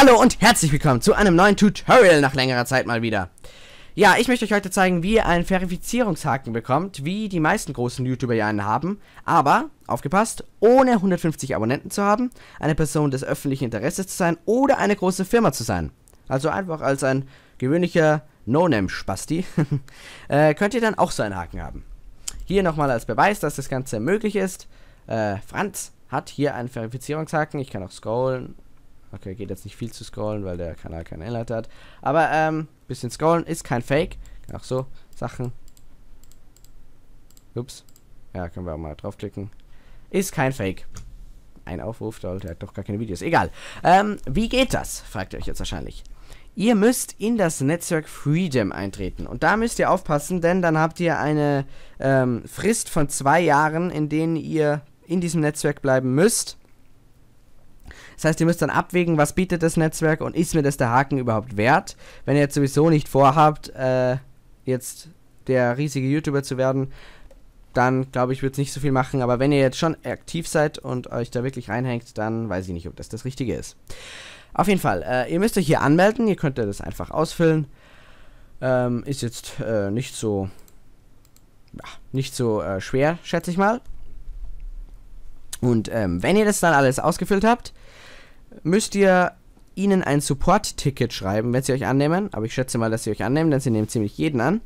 Hallo und herzlich willkommen zu einem neuen Tutorial nach längerer Zeit mal wieder. Ja, ich möchte euch heute zeigen, wie ihr einen Verifizierungshaken bekommt, wie die meisten großen YouTuber ja einen haben, aber, aufgepasst, ohne 150 Abonnenten zu haben, eine Person des öffentlichen Interesses zu sein oder eine große Firma zu sein. Also einfach als ein gewöhnlicher No-Name-Spasti, äh, könnt ihr dann auch so einen Haken haben. Hier nochmal als Beweis, dass das Ganze möglich ist, äh, Franz hat hier einen Verifizierungshaken, ich kann auch scrollen Okay, geht jetzt nicht viel zu scrollen, weil der Kanal keinen Inhalt hat. Aber ähm, bisschen scrollen ist kein Fake. Auch so Sachen. Ups. Ja, können wir auch mal draufklicken. Ist kein Fake. Ein Aufruf, der hat doch gar keine Videos. Egal. Ähm, wie geht das? Fragt ihr euch jetzt wahrscheinlich. Ihr müsst in das Netzwerk Freedom eintreten. Und da müsst ihr aufpassen, denn dann habt ihr eine ähm, Frist von zwei Jahren, in denen ihr in diesem Netzwerk bleiben müsst. Das heißt, ihr müsst dann abwägen, was bietet das Netzwerk und ist mir das der Haken überhaupt wert? Wenn ihr jetzt sowieso nicht vorhabt, äh, jetzt der riesige YouTuber zu werden, dann glaube ich, wird es nicht so viel machen. Aber wenn ihr jetzt schon aktiv seid und euch da wirklich reinhängt, dann weiß ich nicht, ob das das Richtige ist. Auf jeden Fall, äh, ihr müsst euch hier anmelden. Ihr könnt das einfach ausfüllen. Ähm, ist jetzt äh, nicht so, ja, nicht so äh, schwer, schätze ich mal. Und ähm, wenn ihr das dann alles ausgefüllt habt, müsst ihr ihnen ein Support-Ticket schreiben, wenn sie euch annehmen. Aber ich schätze mal, dass sie euch annehmen, denn sie nehmen ziemlich jeden an.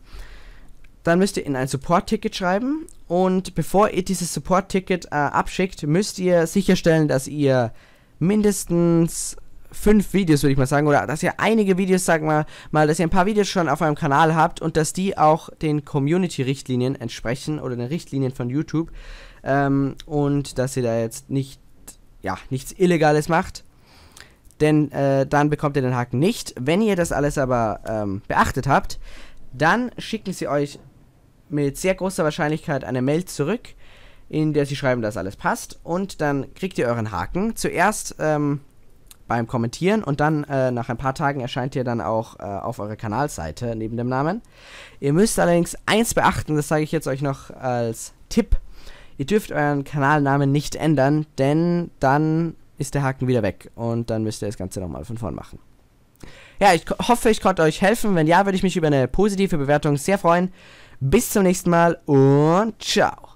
Dann müsst ihr ihnen ein Support-Ticket schreiben und bevor ihr dieses Support-Ticket äh, abschickt, müsst ihr sicherstellen, dass ihr mindestens fünf Videos, würde ich mal sagen, oder dass ihr einige Videos, sagen wir mal, dass ihr ein paar Videos schon auf eurem Kanal habt und dass die auch den Community-Richtlinien entsprechen oder den Richtlinien von YouTube ähm, und dass ihr da jetzt nicht, ja, nichts Illegales macht. Denn äh, dann bekommt ihr den Haken nicht. Wenn ihr das alles aber ähm, beachtet habt, dann schicken sie euch mit sehr großer Wahrscheinlichkeit eine Mail zurück in der sie schreiben, dass alles passt. Und dann kriegt ihr euren Haken. Zuerst ähm, beim Kommentieren und dann äh, nach ein paar Tagen erscheint ihr dann auch äh, auf eurer Kanalseite neben dem Namen. Ihr müsst allerdings eins beachten, das sage ich jetzt euch noch als Tipp. Ihr dürft euren Kanalnamen nicht ändern, denn dann ist der Haken wieder weg und dann müsst ihr das Ganze nochmal von vorn machen. Ja, ich hoffe, ich konnte euch helfen. Wenn ja, würde ich mich über eine positive Bewertung sehr freuen. Bis zum nächsten Mal und ciao.